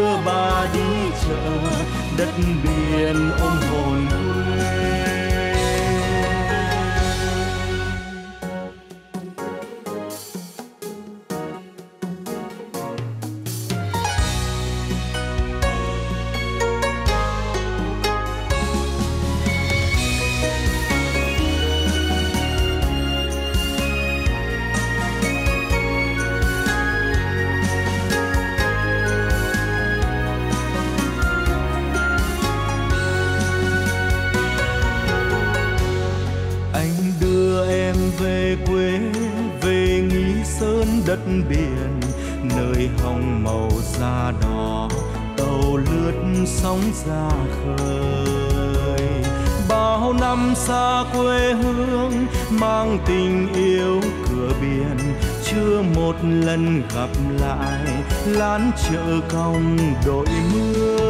đưa bà đi chợ đất biển ôm biển nơi hồng màu da đỏ tàu lướt sóng ra khơi bao năm xa quê hương mang tình yêu cửa biển chưa một lần gặp lại lán chợ cong đội mưa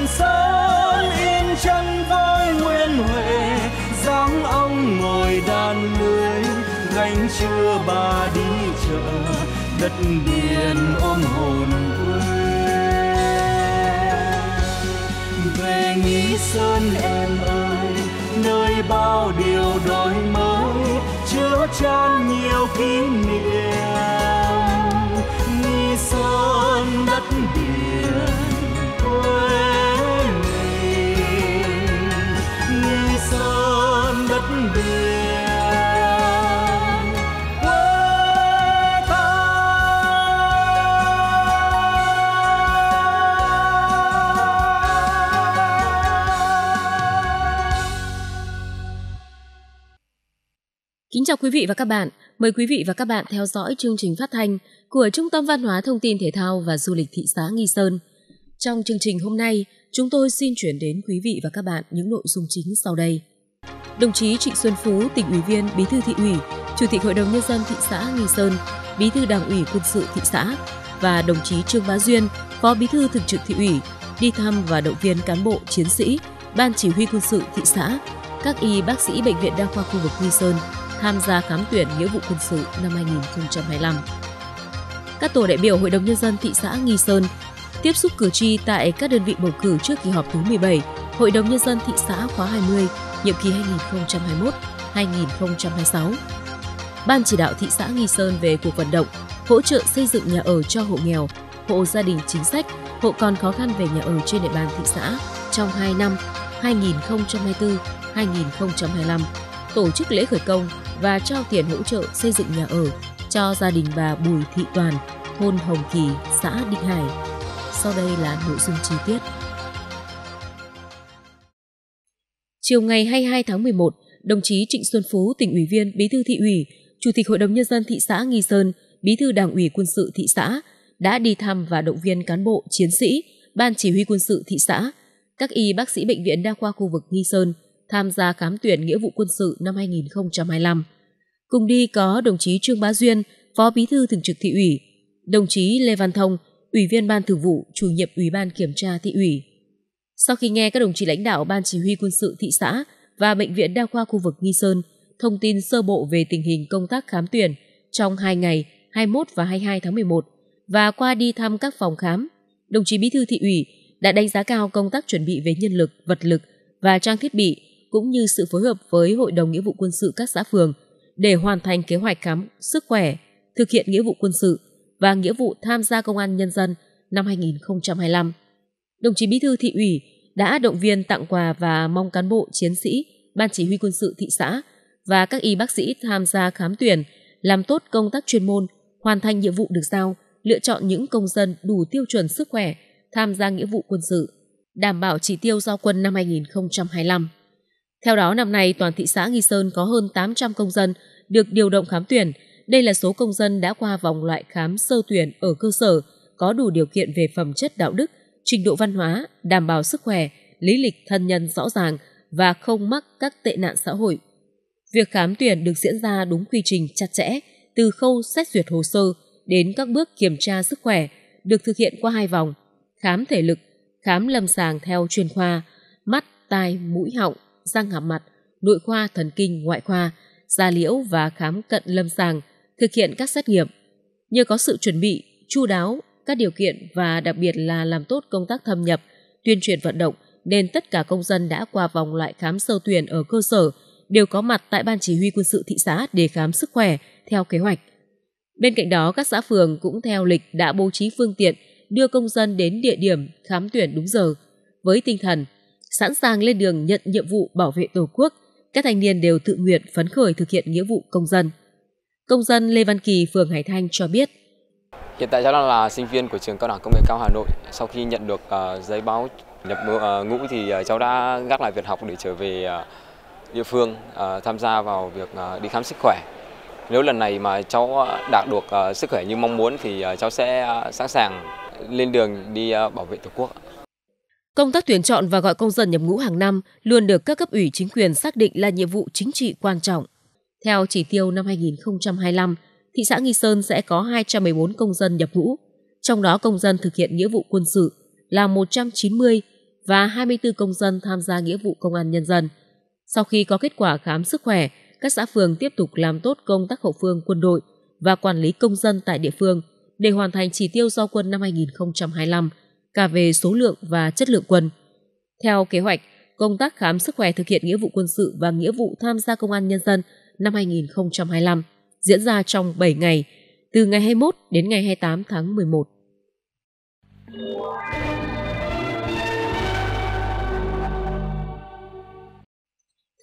chưa ba đi chợ đất biển ôm hồn quê về nghĩ sơn em ơi nơi bao điều đổi mới chứa chan nhiều kỷ niệm nghi sơn đất Kính chào quý vị và các bạn. Mời quý vị và các bạn theo dõi chương trình phát thanh của Trung tâm Văn hóa Thông tin Thể thao và Du lịch Thị xã Nghi Sơn. Trong chương trình hôm nay, chúng tôi xin chuyển đến quý vị và các bạn những nội dung chính sau đây. Đồng chí Trịnh Xuân Phú, tỉnh ủy viên, bí thư thị ủy, chủ tịch hội đồng nhân dân thị xã Nghi Sơn, bí thư đảng ủy quân sự thị xã và đồng chí Trương Bá Duyên, phó bí thư thường trực thị ủy, đi thăm và động viên cán bộ chiến sĩ, ban chỉ huy quân sự thị xã, các y bác sĩ bệnh viện đa khoa khu vực Nghi Sơn tham gia khám tuyển nghĩa vụ quân sự năm 2025. Các tổ đại biểu Hội đồng Nhân dân thị xã Nghi Sơn tiếp xúc cử tri tại các đơn vị bầu cử trước kỳ họp thứ 17 Hội đồng Nhân dân thị xã khóa 20, nhiệm kỳ 2021-2026. Ban chỉ đạo thị xã Nghi Sơn về cuộc vận động, hỗ trợ xây dựng nhà ở cho hộ nghèo, hộ gia đình chính sách, hộ còn khó khăn về nhà ở trên địa bàn thị xã trong 2 năm 2024-2025, tổ chức lễ khởi công và trao tiền hỗ trợ xây dựng nhà ở cho gia đình bà Bùi Thị Toàn, thôn Hồng Kỳ, xã Định Hải. Sau đây là nội dung chi tiết. Chiều ngày 22 tháng 11, đồng chí Trịnh Xuân Phú, tỉnh ủy viên, bí thư thị ủy, chủ tịch hội đồng nhân dân thị xã Nghi Sơn, bí thư đảng ủy quân sự thị xã đã đi thăm và động viên cán bộ, chiến sĩ, ban chỉ huy quân sự thị xã, các y bác sĩ bệnh viện đa khoa khu vực Nghi Sơn – tham gia khám tuyển nghĩa vụ quân sự năm 2025. Cùng đi có đồng chí Trương Bá Duyên, Phó Bí thư Thường trực Thị ủy, đồng chí Lê Văn Thông, Ủy viên Ban Thường vụ, Chủ nhiệm Ủy ban Kiểm tra Thị ủy. Sau khi nghe các đồng chí lãnh đạo Ban Chỉ huy Quân sự thị xã và Bệnh viện Đa khoa khu vực Nghi Sơn thông tin sơ bộ về tình hình công tác khám tuyển trong 2 ngày 21 và 22 tháng 11 và qua đi thăm các phòng khám, đồng chí Bí thư Thị ủy đã đánh giá cao công tác chuẩn bị về nhân lực, vật lực và trang thiết bị cũng như sự phối hợp với Hội đồng Nghĩa vụ Quân sự các xã phường để hoàn thành kế hoạch khám sức khỏe, thực hiện nghĩa vụ quân sự và nghĩa vụ tham gia công an nhân dân năm 2025. Đồng chí Bí thư thị ủy đã động viên tặng quà và mong cán bộ chiến sĩ ban chỉ huy quân sự thị xã và các y bác sĩ tham gia khám tuyển làm tốt công tác chuyên môn, hoàn thành nhiệm vụ được giao, lựa chọn những công dân đủ tiêu chuẩn sức khỏe tham gia nghĩa vụ quân sự, đảm bảo chỉ tiêu giao quân năm 2025. Theo đó, năm nay toàn thị xã Nghi Sơn có hơn 800 công dân được điều động khám tuyển. Đây là số công dân đã qua vòng loại khám sơ tuyển ở cơ sở, có đủ điều kiện về phẩm chất đạo đức, trình độ văn hóa, đảm bảo sức khỏe, lý lịch thân nhân rõ ràng và không mắc các tệ nạn xã hội. Việc khám tuyển được diễn ra đúng quy trình chặt chẽ, từ khâu xét duyệt hồ sơ đến các bước kiểm tra sức khỏe, được thực hiện qua hai vòng, khám thể lực, khám lâm sàng theo chuyên khoa, mắt, tai, mũi, họng răng hàm mặt, nội khoa thần kinh ngoại khoa, da liễu và khám cận lâm sàng, thực hiện các xét nghiệm. Nhờ có sự chuẩn bị, chu đáo, các điều kiện và đặc biệt là làm tốt công tác thâm nhập, tuyên truyền vận động nên tất cả công dân đã qua vòng loại khám sơ tuyển ở cơ sở đều có mặt tại Ban Chỉ huy quân sự thị xã để khám sức khỏe theo kế hoạch. Bên cạnh đó, các xã phường cũng theo lịch đã bố trí phương tiện đưa công dân đến địa điểm khám tuyển đúng giờ với tinh thần sẵn sàng lên đường nhận nhiệm vụ bảo vệ Tổ quốc. Các thanh niên đều tự nguyện phấn khởi thực hiện nghĩa vụ công dân. Công dân Lê Văn Kỳ, phường Hải Thanh cho biết. Hiện tại cháu đang là sinh viên của trường Cao đẳng Công nghệ cao Hà Nội. Sau khi nhận được uh, giấy báo nhập uh, ngũ thì ờ, cháu đã gác lại việc học để trở về uh, địa phương uh, tham gia vào việc uh, đi khám sức khỏe. Nếu lần này mà cháu đạt được uh, sức khỏe như mong muốn thì uh, cháu sẽ uh, sẵn sàng lên đường đi uh, bảo vệ Tổ quốc. Công tác tuyển chọn và gọi công dân nhập ngũ hàng năm luôn được các cấp ủy chính quyền xác định là nhiệm vụ chính trị quan trọng. Theo chỉ tiêu năm 2025, thị xã Nghi Sơn sẽ có 214 công dân nhập ngũ, trong đó công dân thực hiện nghĩa vụ quân sự là 190 và 24 công dân tham gia nghĩa vụ công an nhân dân. Sau khi có kết quả khám sức khỏe, các xã phường tiếp tục làm tốt công tác hậu phương quân đội và quản lý công dân tại địa phương để hoàn thành chỉ tiêu do quân năm 2025– cả về số lượng và chất lượng quân. Theo kế hoạch, công tác khám sức khỏe thực hiện nghĩa vụ quân sự và nghĩa vụ tham gia công an nhân dân năm 2025 diễn ra trong 7 ngày, từ ngày 21 đến ngày 28 tháng 11.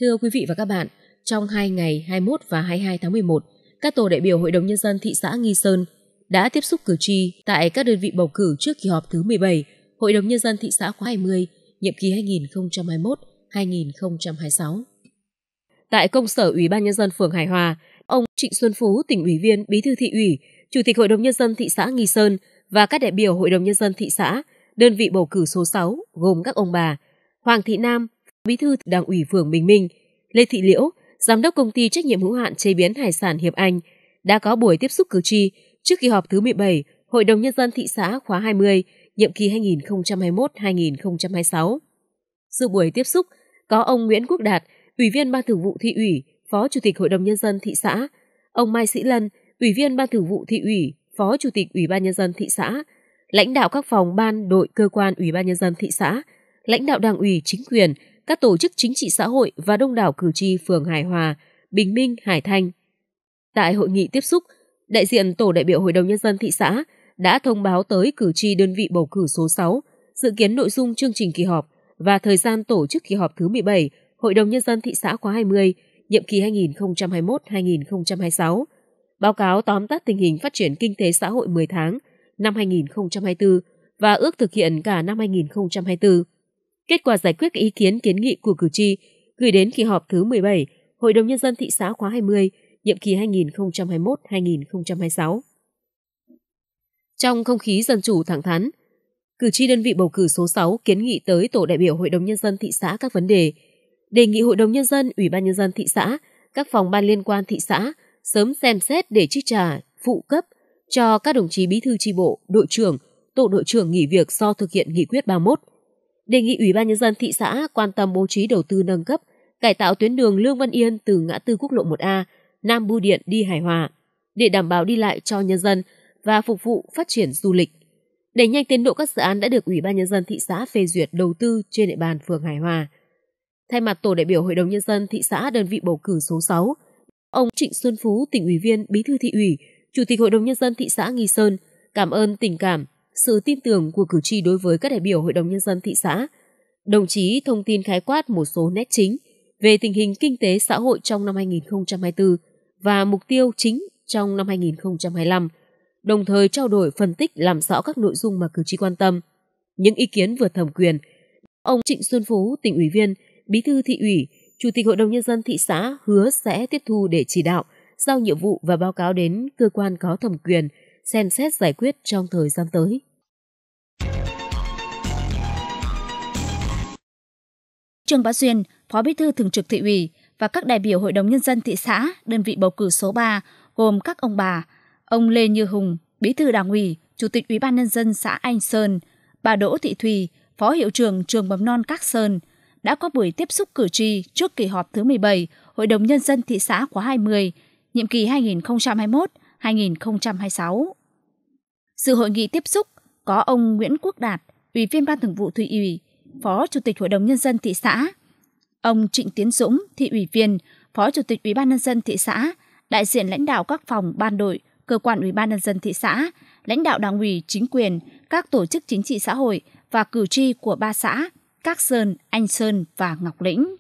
Thưa quý vị và các bạn, trong 2 ngày 21 và 22 tháng 11, các tổ đại biểu Hội đồng Nhân dân thị xã Nghi Sơn đã tiếp xúc cử tri tại các đơn vị bầu cử trước kỳ họp thứ 17 Hội đồng Nhân dân thị xã khóa 20, nhiệm kỳ 2021-2026. Tại công sở Ủy ban Nhân dân phường Hải Hòa, ông Trịnh Xuân Phú, tỉnh ủy viên, bí thư thị ủy, chủ tịch Hội đồng Nhân dân thị xã Nghi Sơn và các đại biểu Hội đồng Nhân dân thị xã, đơn vị bầu cử số 6 gồm các ông bà Hoàng Thị Nam, bí thư đảng ủy phường Bình Minh, Lê Thị Liễu, giám đốc công ty trách nhiệm hữu hạn chế biến hải sản Hiệp Anh, đã có buổi tiếp xúc cử tri Trước kỳ họp thứ 17, Hội đồng Nhân dân thị xã khóa 20, nhiệm kỳ 2021-2026. Sự buổi tiếp xúc có ông Nguyễn Quốc Đạt, Ủy viên Ban Thường vụ Thị ủy, Phó Chủ tịch Hội đồng Nhân dân thị xã, ông Mai Sĩ Lân, Ủy viên Ban Thường vụ Thị ủy, Phó Chủ tịch Ủy ban Nhân dân thị xã, lãnh đạo các phòng ban đội cơ quan Ủy ban Nhân dân thị xã, lãnh đạo đảng ủy chính quyền, các tổ chức chính trị xã hội và đông đảo cử tri phường Hải Hòa, Bình Minh, Hải Thanh. Tại hội nghị tiếp xúc, đại diện Tổ đại biểu Hội đồng Nhân dân thị xã đã thông báo tới cử tri đơn vị bầu cử số 6, dự kiến nội dung chương trình kỳ họp và thời gian tổ chức kỳ họp thứ 17 Hội đồng Nhân dân thị xã khóa 20, nhiệm kỳ 2021-2026, báo cáo tóm tắt tình hình phát triển kinh tế xã hội 10 tháng năm 2024 và ước thực hiện cả năm 2024. Kết quả giải quyết ý kiến kiến nghị của cử tri gửi đến kỳ họp thứ 17 Hội đồng Nhân dân thị xã khóa 20, nhiệm kỳ 2021-2026. Trong không khí dân chủ thẳng thắn, cử tri đơn vị bầu cử số 6 kiến nghị tới tổ đại biểu Hội đồng Nhân dân thị xã các vấn đề, đề nghị Hội đồng Nhân dân, Ủy ban Nhân dân thị xã, các phòng ban liên quan thị xã sớm xem xét để chi trả phụ cấp cho các đồng chí bí thư tri bộ, đội trưởng, tổ đội trưởng nghỉ việc do thực hiện nghị quyết 31. Đề nghị Ủy ban Nhân dân thị xã quan tâm bố trí đầu tư nâng cấp, cải tạo tuyến đường Lương Văn Yên từ ngã tư quốc lộ 1A Nam Bưu Điện đi Hải hòa để đảm bảo đi lại cho nhân dân và phục vụ phát triển du lịch. Để nhanh tiến độ các dự án đã được Ủy ban Nhân dân thị xã phê duyệt đầu tư trên địa bàn phường Hải Hòa. Thay mặt Tổ đại biểu Hội đồng Nhân dân thị xã đơn vị bầu cử số 6, ông Trịnh Xuân Phú, tỉnh ủy viên, bí thư thị ủy, Chủ tịch Hội đồng Nhân dân thị xã Nghi Sơn, cảm ơn tình cảm, sự tin tưởng của cử tri đối với các đại biểu Hội đồng Nhân dân thị xã. Đồng chí thông tin khái quát một số nét chính về tình hình kinh tế xã hội trong năm 2024, và mục tiêu chính trong năm 2025, đồng thời trao đổi phân tích làm rõ các nội dung mà cử tri quan tâm, những ý kiến vượt thẩm quyền. Ông Trịnh Xuân Phú, tỉnh ủy viên, bí thư thị ủy, chủ tịch hội đồng nhân dân thị xã hứa sẽ tiếp thu để chỉ đạo, giao nhiệm vụ và báo cáo đến cơ quan có thẩm quyền xem xét giải quyết trong thời gian tới. Trương Bá Xuyên, Phó Bí thư Thường trực Thị ủy, và các đại biểu Hội đồng Nhân dân thị xã, đơn vị bầu cử số 3, gồm các ông bà, ông Lê Như Hùng, Bí thư Đảng ủy, Chủ tịch Ủy ban Nhân dân xã Anh Sơn, bà Đỗ Thị Thùy, Phó Hiệu trưởng Trường Mầm non Các Sơn, đã có buổi tiếp xúc cử tri trước kỳ họp thứ 17 Hội đồng Nhân dân thị xã khóa 20, nhiệm kỳ 2021-2026. sự hội nghị tiếp xúc có ông Nguyễn Quốc Đạt, Ủy viên Ban Thường vụ thụy ủy, Phó Chủ tịch Hội đồng Nhân dân thị xã, ông Trịnh Tiến Dũng, thị ủy viên, phó chủ tịch Ủy ban nhân dân thị xã, đại diện lãnh đạo các phòng ban đội, cơ quan Ủy ban nhân dân thị xã, lãnh đạo Đảng ủy, chính quyền, các tổ chức chính trị xã hội và cử tri của ba xã Các Sơn, Anh Sơn và Ngọc Lĩnh.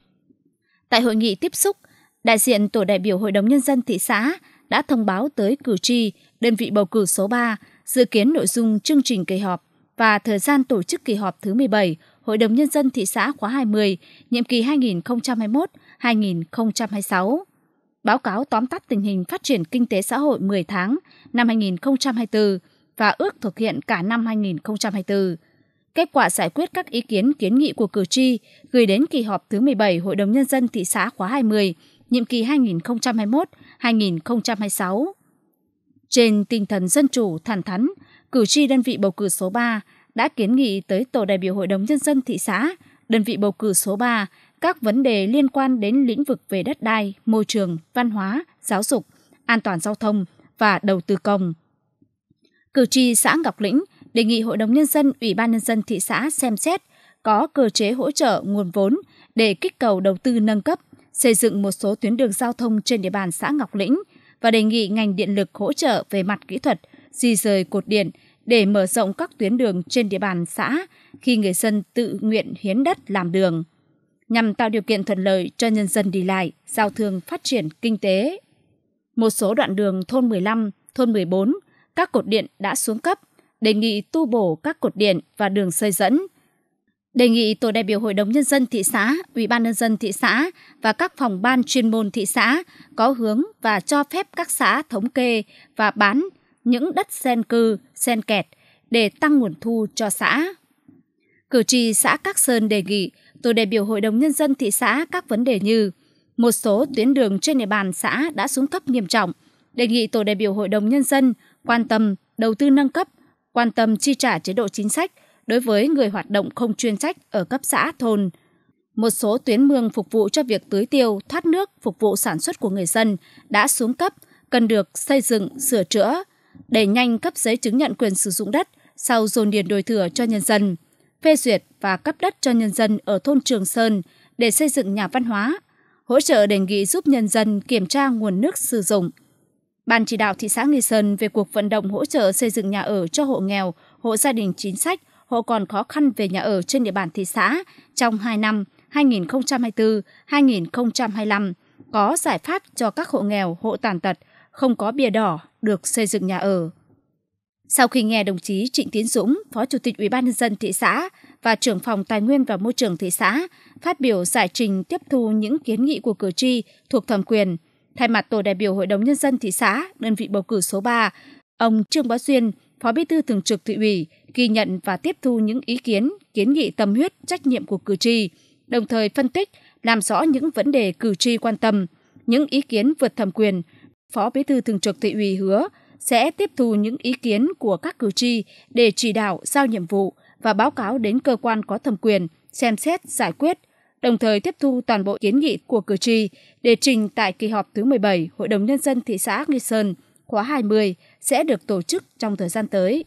Tại hội nghị tiếp xúc, đại diện tổ đại biểu Hội đồng nhân dân thị xã đã thông báo tới cử tri đơn vị bầu cử số 3 dự kiến nội dung chương trình kỳ họp và thời gian tổ chức kỳ họp thứ 17 Hội đồng Nhân dân thị xã khóa 20, nhiệm kỳ 2021-2026. Báo cáo tóm tắt tình hình phát triển kinh tế xã hội 10 tháng năm 2024 và ước thực hiện cả năm 2024. Kết quả giải quyết các ý kiến kiến nghị của cử tri gửi đến kỳ họp thứ 17 Hội đồng Nhân dân thị xã khóa 20, nhiệm kỳ 2021-2026. Trên tinh thần dân chủ, thẳng thắn, cử tri đơn vị bầu cử số 3 đã kiến nghị tới Tổ đại biểu Hội đồng Nhân dân thị xã, đơn vị bầu cử số 3, các vấn đề liên quan đến lĩnh vực về đất đai, môi trường, văn hóa, giáo dục, an toàn giao thông và đầu tư công. Cử tri xã Ngọc Lĩnh đề nghị Hội đồng Nhân dân, Ủy ban Nhân dân thị xã xem xét có cơ chế hỗ trợ nguồn vốn để kích cầu đầu tư nâng cấp, xây dựng một số tuyến đường giao thông trên địa bàn xã Ngọc Lĩnh và đề nghị ngành điện lực hỗ trợ về mặt kỹ thuật, di rời cột điện, để mở rộng các tuyến đường trên địa bàn xã khi người dân tự nguyện hiến đất làm đường, nhằm tạo điều kiện thuận lợi cho nhân dân đi lại, giao thương phát triển kinh tế. Một số đoạn đường thôn 15, thôn 14, các cột điện đã xuống cấp, đề nghị tu bổ các cột điện và đường xây dẫn. Đề nghị tổ đại biểu Hội đồng nhân dân thị xã, Ủy ban nhân dân thị xã và các phòng ban chuyên môn thị xã có hướng và cho phép các xã thống kê và bán những đất sen cư, sen kẹt để tăng nguồn thu cho xã. Cử tri xã Các Sơn đề nghị tổ đại biểu Hội đồng Nhân dân thị xã các vấn đề như một số tuyến đường trên địa bàn xã đã xuống cấp nghiêm trọng, đề nghị tổ đại biểu Hội đồng Nhân dân quan tâm đầu tư nâng cấp, quan tâm chi trả chế độ chính sách đối với người hoạt động không chuyên trách ở cấp xã thôn. Một số tuyến mương phục vụ cho việc tưới tiêu, thoát nước, phục vụ sản xuất của người dân đã xuống cấp, cần được xây dựng, sửa chữa, để nhanh cấp giấy chứng nhận quyền sử dụng đất sau dồn điền đổi thửa cho nhân dân, phê duyệt và cấp đất cho nhân dân ở thôn Trường Sơn để xây dựng nhà văn hóa, hỗ trợ đề nghị giúp nhân dân kiểm tra nguồn nước sử dụng. Ban chỉ đạo thị xã Nghi Sơn về cuộc vận động hỗ trợ xây dựng nhà ở cho hộ nghèo, hộ gia đình chính sách, hộ còn khó khăn về nhà ở trên địa bàn thị xã trong 2 năm 2024-2025 có giải pháp cho các hộ nghèo, hộ tàn tật, không có bìa đỏ, được xây dựng nhà ở. Sau khi nghe đồng chí Trịnh Tiến Dũng, Phó Chủ tịch Ủy ban nhân dân thị xã và trưởng phòng Tài nguyên và Môi trường thị xã phát biểu giải trình tiếp thu những kiến nghị của cử tri thuộc thẩm quyền, thay mặt tổ đại biểu Hội đồng nhân dân thị xã, đơn vị bầu cử số 3, ông Trương Bá Duyên, Phó Bí thư Thường trực Thị ủy ghi nhận và tiếp thu những ý kiến, kiến nghị tâm huyết, trách nhiệm của cử tri, đồng thời phân tích, làm rõ những vấn đề cử tri quan tâm, những ý kiến vượt thẩm quyền Phó Bí thư Thường trực Thị ủy hứa sẽ tiếp thu những ý kiến của các cử tri để chỉ đạo giao nhiệm vụ và báo cáo đến cơ quan có thẩm quyền xem xét giải quyết, đồng thời tiếp thu toàn bộ kiến nghị của cử tri để trình tại kỳ họp thứ 17 Hội đồng Nhân dân thị xã Nghi Sơn khóa 20 sẽ được tổ chức trong thời gian tới.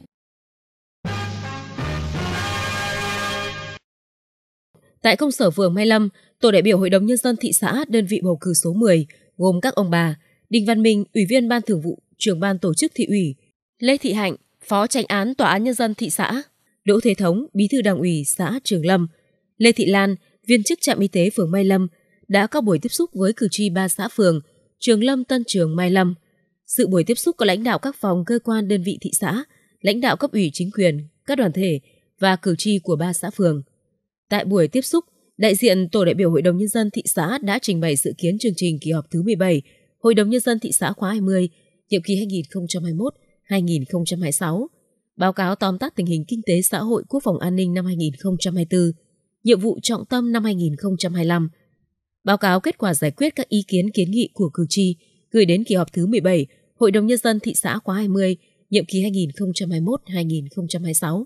Tại công sở phường Mai Lâm, tổ đại biểu Hội đồng Nhân dân thị xã đơn vị bầu cử số 10 gồm các ông bà Đinh Văn Minh, Ủy viên Ban Thường vụ, trưởng ban tổ chức thị ủy, Lê Thị Hạnh, Phó Tranh án Tòa án Nhân dân thị xã, Đỗ Thế Thống, Bí thư Đảng ủy xã Trường Lâm, Lê Thị Lan, viên chức trạm y tế phường Mai Lâm đã có buổi tiếp xúc với cử tri ba xã phường Trường Lâm, Tân Trường, Mai Lâm. Sự buổi tiếp xúc có lãnh đạo các phòng cơ quan đơn vị thị xã, lãnh đạo cấp ủy chính quyền, các đoàn thể và cử tri của ba xã phường. Tại buổi tiếp xúc, đại diện tổ đại biểu Hội đồng nhân dân thị xã đã trình bày dự kiến chương trình kỳ họp thứ 17 Hội đồng Nhân dân thị xã khóa 20, nhiệm kỳ 2021-2026, báo cáo tóm tắt tình hình kinh tế xã hội quốc phòng an ninh năm 2024, nhiệm vụ trọng tâm năm 2025, báo cáo kết quả giải quyết các ý kiến kiến nghị của cử tri gửi đến kỳ họp thứ 17 Hội đồng Nhân dân thị xã khóa 20, nhiệm kỳ 2021-2026.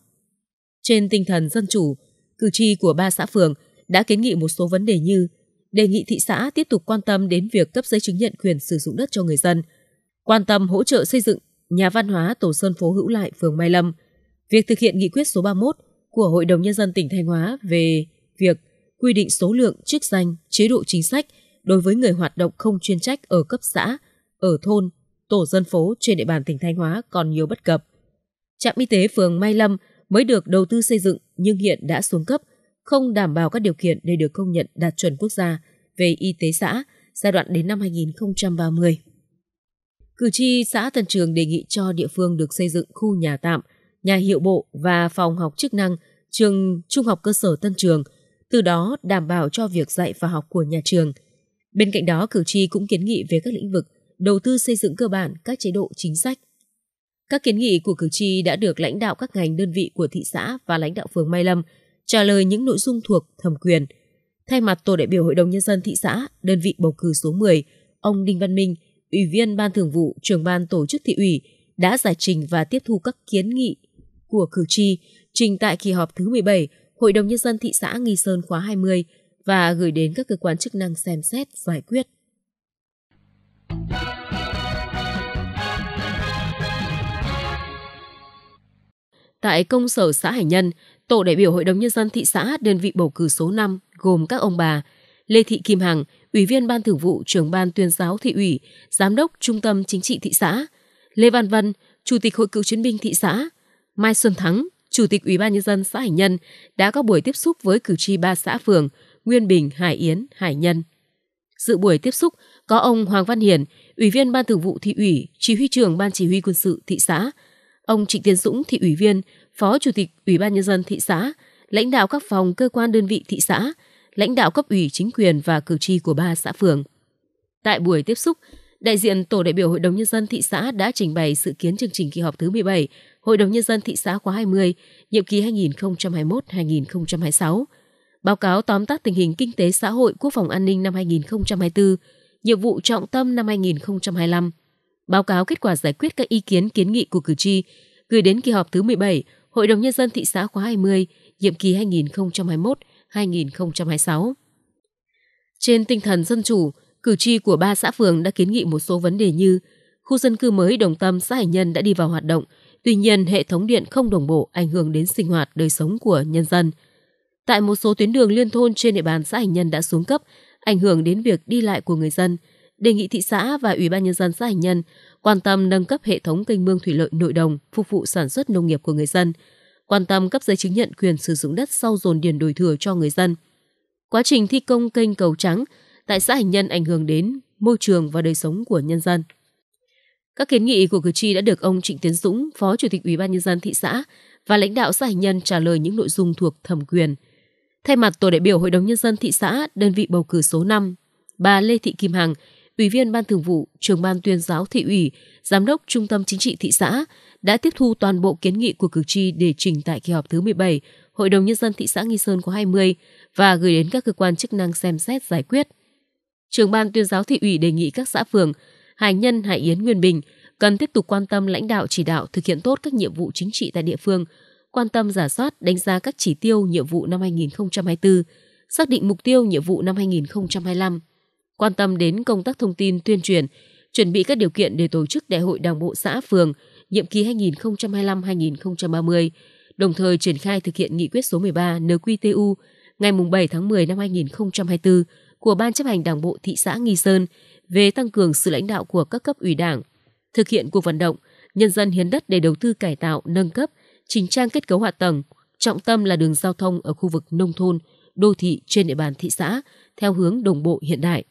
Trên tinh thần dân chủ, cử tri của ba xã phường đã kiến nghị một số vấn đề như đề nghị thị xã tiếp tục quan tâm đến việc cấp giấy chứng nhận quyền sử dụng đất cho người dân, quan tâm hỗ trợ xây dựng nhà văn hóa Tổ Sơn Phố Hữu Lại, phường Mai Lâm. Việc thực hiện nghị quyết số 31 của Hội đồng Nhân dân tỉnh Thanh Hóa về việc quy định số lượng, chức danh, chế độ chính sách đối với người hoạt động không chuyên trách ở cấp xã, ở thôn, tổ dân phố trên địa bàn tỉnh Thanh Hóa còn nhiều bất cập. Trạm y tế phường Mai Lâm mới được đầu tư xây dựng nhưng hiện đã xuống cấp – không đảm bảo các điều kiện để được công nhận đạt chuẩn quốc gia về y tế xã giai đoạn đến năm 2030. Cử tri xã Tân Trường đề nghị cho địa phương được xây dựng khu nhà tạm, nhà hiệu bộ và phòng học chức năng trường trung học cơ sở Tân Trường, từ đó đảm bảo cho việc dạy và học của nhà trường. Bên cạnh đó, cử tri cũng kiến nghị về các lĩnh vực đầu tư xây dựng cơ bản các chế độ chính sách. Các kiến nghị của cử tri đã được lãnh đạo các ngành đơn vị của thị xã và lãnh đạo phường Mai Lâm trả lời những nội dung thuộc thẩm quyền. Thay mặt Tổ đại biểu Hội đồng Nhân dân thị xã, đơn vị bầu cử số 10, ông Đinh Văn Minh, Ủy viên Ban Thường vụ, trưởng ban tổ chức thị ủy, đã giải trình và tiếp thu các kiến nghị của cử tri trình tại kỳ họp thứ 17 Hội đồng Nhân dân thị xã Nghi Sơn khóa 20 và gửi đến các cơ quan chức năng xem xét giải quyết. Tại công sở xã Hải Nhân, Tổ đại biểu Hội đồng Nhân dân thị xã đơn vị bầu cử số 5 gồm các ông bà Lê Thị Kim Hằng, Ủy viên Ban Thường vụ Trưởng ban Tuyên giáo Thị ủy, Giám đốc Trung tâm Chính trị thị xã, Lê Văn Vân, Chủ tịch Hội cựu chiến binh thị xã, Mai Xuân Thắng, Chủ tịch Ủy ban Nhân dân xã Hải Nhân đã có buổi tiếp xúc với cử tri ba xã phường Nguyên Bình, Hải Yến, Hải Nhân. Dự buổi tiếp xúc có ông Hoàng Văn Hiền, Ủy viên Ban Thường vụ Thị ủy, Chỉ huy trưởng Ban Chỉ huy Quân sự thị xã, ông Trịnh Tiến Dũng, Thị ủy viên, Phó Chủ tịch Ủy ban Nhân dân thị xã, lãnh đạo các phòng cơ quan đơn vị thị xã, lãnh đạo cấp ủy chính quyền và cử tri của ba xã phường. Tại buổi tiếp xúc, đại diện Tổ đại biểu Hội đồng Nhân dân thị xã đã trình bày sự kiến chương trình kỳ họp thứ 17 Hội đồng Nhân dân thị xã khóa 20, nhiệm kỳ 2021-2026, báo cáo tóm tắt tình hình kinh tế xã hội quốc phòng an ninh năm 2024, nhiệm vụ trọng tâm năm 2025, báo cáo kết quả giải quyết các ý kiến kiến nghị của cử tri gửi đến kỳ họp thứ 17 Hội đồng Nhân dân thị xã khóa 20, nhiệm kỳ 2021-2026. Trên tinh thần dân chủ, cử tri của ba xã phường đã kiến nghị một số vấn đề như khu dân cư mới Đồng Tâm, xã Hải Nhân đã đi vào hoạt động, tuy nhiên hệ thống điện không đồng bộ ảnh hưởng đến sinh hoạt đời sống của nhân dân. Tại một số tuyến đường liên thôn trên địa bàn xã Hải Nhân đã xuống cấp, ảnh hưởng đến việc đi lại của người dân – đề nghị thị xã và Ủy ban Nhân dân xã Hành Nhân quan tâm nâng cấp hệ thống kênh mương thủy lợi nội đồng phục vụ sản xuất nông nghiệp của người dân, quan tâm cấp giấy chứng nhận quyền sử dụng đất sau dồn điền đổi thừa cho người dân. Quá trình thi công kênh cầu trắng tại xã Hành Nhân ảnh hưởng đến môi trường và đời sống của nhân dân. Các kiến nghị của cử tri đã được ông Trịnh Tiến Dũng, Phó Chủ tịch Ủy ban nhân dân thị xã và lãnh đạo xã Hành Nhân trả lời những nội dung thuộc thẩm quyền. Thay mặt tổ đại biểu Hội đồng nhân dân thị xã, đơn vị bầu cử số 5, bà Lê Thị Kim Hằng Ủy viên Ban Thường vụ, Trưởng ban Tuyên giáo thị ủy, Giám đốc Trung tâm Chính trị thị xã đã tiếp thu toàn bộ kiến nghị của cử tri để trình tại kỳ họp thứ 17 Hội đồng Nhân dân thị xã Nghi Sơn khóa 20 và gửi đến các cơ quan chức năng xem xét giải quyết. Trưởng ban tuyên giáo thị ủy đề nghị các xã phường Hải Nhân, Hải Yến, Nguyên Bình cần tiếp tục quan tâm lãnh đạo chỉ đạo thực hiện tốt các nhiệm vụ chính trị tại địa phương, quan tâm giả soát đánh giá các chỉ tiêu nhiệm vụ năm 2024, xác định mục tiêu nhiệm vụ năm 2025 quan tâm đến công tác thông tin tuyên truyền, chuẩn bị các điều kiện để tổ chức đại hội đảng bộ xã phường nhiệm kỳ 2025-2030, đồng thời triển khai thực hiện nghị quyết số 13 NQTU ngày 7 tháng 10 năm 2024 của Ban chấp hành Đảng bộ thị xã Nghi Sơn về tăng cường sự lãnh đạo của các cấp ủy đảng, thực hiện cuộc vận động nhân dân hiến đất để đầu tư cải tạo, nâng cấp, chỉnh trang kết cấu hạ tầng, trọng tâm là đường giao thông ở khu vực nông thôn, đô thị trên địa bàn thị xã theo hướng đồng bộ hiện đại.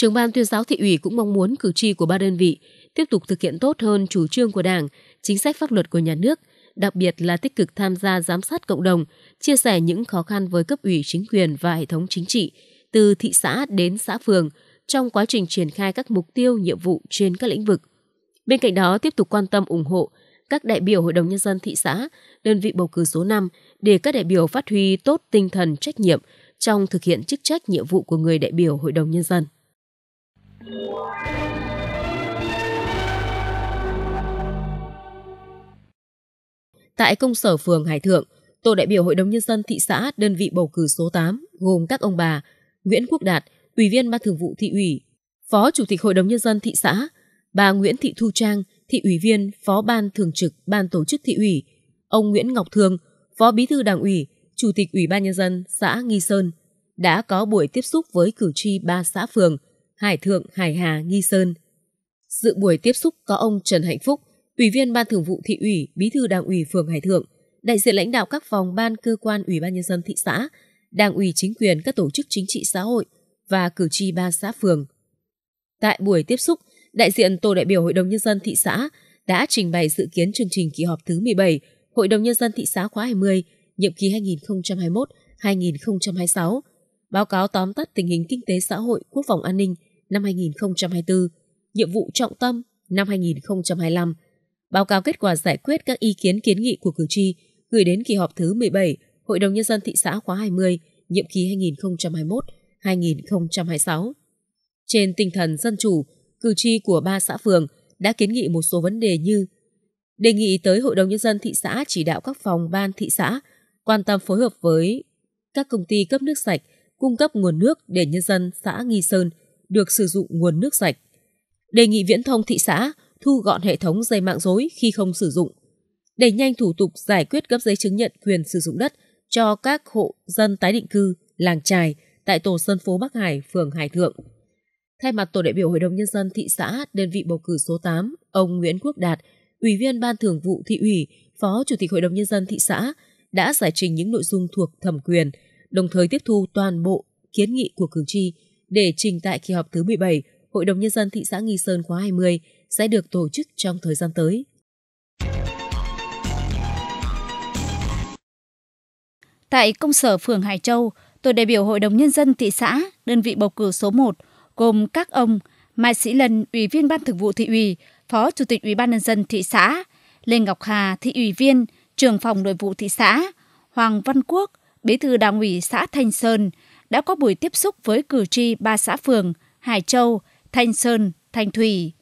Trưởng ban tuyên giáo thị ủy cũng mong muốn cử tri của ba đơn vị tiếp tục thực hiện tốt hơn chủ trương của Đảng, chính sách pháp luật của nhà nước, đặc biệt là tích cực tham gia giám sát cộng đồng, chia sẻ những khó khăn với cấp ủy chính quyền và hệ thống chính trị, từ thị xã đến xã phường, trong quá trình triển khai các mục tiêu, nhiệm vụ trên các lĩnh vực. Bên cạnh đó, tiếp tục quan tâm ủng hộ các đại biểu Hội đồng Nhân dân thị xã, đơn vị bầu cử số 5 để các đại biểu phát huy tốt tinh thần trách nhiệm trong thực hiện chức trách nhiệm vụ của người đại biểu Hội đồng Nhân dân. Tại công sở phường Hải Thượng, tổ đại biểu Hội đồng Nhân dân thị xã đơn vị bầu cử số 8 gồm các ông bà Nguyễn Quốc Đạt, Ủy viên Ban thường vụ thị ủy, Phó Chủ tịch Hội đồng Nhân dân thị xã, bà Nguyễn Thị Thu Trang, thị ủy viên, Phó Ban thường trực Ban tổ chức thị ủy, ông Nguyễn Ngọc Thương, Phó Bí thư Đảng ủy, Chủ tịch Ủy ban Nhân dân xã Nghi Sơn, đã có buổi tiếp xúc với cử tri ba xã phường – Hải Thượng, Hải Hà, Nghi Sơn. Dự buổi tiếp xúc có ông Trần Hạnh Phúc, Ủy viên Ban Thường vụ Thị ủy, Bí thư Đảng ủy phường Hải Thượng, đại diện lãnh đạo các phòng ban cơ quan Ủy ban nhân dân thị xã, Đảng ủy chính quyền các tổ chức chính trị xã hội và cử tri ba xã phường. Tại buổi tiếp xúc, đại diện tổ đại biểu Hội đồng nhân dân thị xã đã trình bày dự kiến chương trình kỳ họp thứ 17 Hội đồng nhân dân thị xã khóa 20, nhiệm kỳ 2021-2026, báo cáo tóm tắt tình hình kinh tế xã hội, quốc phòng an ninh năm 2024, nhiệm vụ trọng tâm năm 2025, báo cáo kết quả giải quyết các ý kiến kiến nghị của cử tri gửi đến kỳ họp thứ 17 Hội đồng Nhân dân thị xã khóa 20, nhiệm kỳ 2021-2026. Trên tinh thần dân chủ, cử tri của ba xã phường đã kiến nghị một số vấn đề như đề nghị tới Hội đồng Nhân dân thị xã chỉ đạo các phòng ban thị xã quan tâm phối hợp với các công ty cấp nước sạch, cung cấp nguồn nước để nhân dân xã Nghi Sơn – được sử dụng nguồn nước sạch. Đề nghị viễn thông thị xã thu gọn hệ thống dây mạng dối khi không sử dụng. Đẩy nhanh thủ tục giải quyết cấp giấy chứng nhận quyền sử dụng đất cho các hộ dân tái định cư làng trài tại tổ dân phố Bắc Hải, phường Hải Thượng. Thay mặt tổ đại biểu Hội đồng Nhân dân thị xã, đơn vị bầu cử số 8, ông Nguyễn Quốc Đạt, Ủy viên Ban Thường vụ Thị ủy, Phó Chủ tịch Hội đồng Nhân dân thị xã, đã giải trình những nội dung thuộc thẩm quyền, đồng thời tiếp thu toàn bộ kiến nghị của cử tri để trình tại kỳ họp thứ 17 Hội đồng Nhân dân thị xã Nghi Sơn khóa 20 sẽ được tổ chức trong thời gian tới. Tại công sở phường Hải Châu, tổ đại biểu Hội đồng Nhân dân thị xã, đơn vị bầu cử số 1, gồm các ông Mai Sĩ Lân, Ủy viên Ban thực vụ Thị ủy, Phó Chủ tịch Ủy ban Nhân dân thị xã, Lê Ngọc Hà, Thị ủy viên, trưởng phòng nội vụ thị xã, Hoàng Văn Quốc, Bí thư Đảng ủy xã Thanh Sơn, đã có buổi tiếp xúc với cử tri ba xã phường Hải Châu, Thanh Sơn, Thanh Thủy.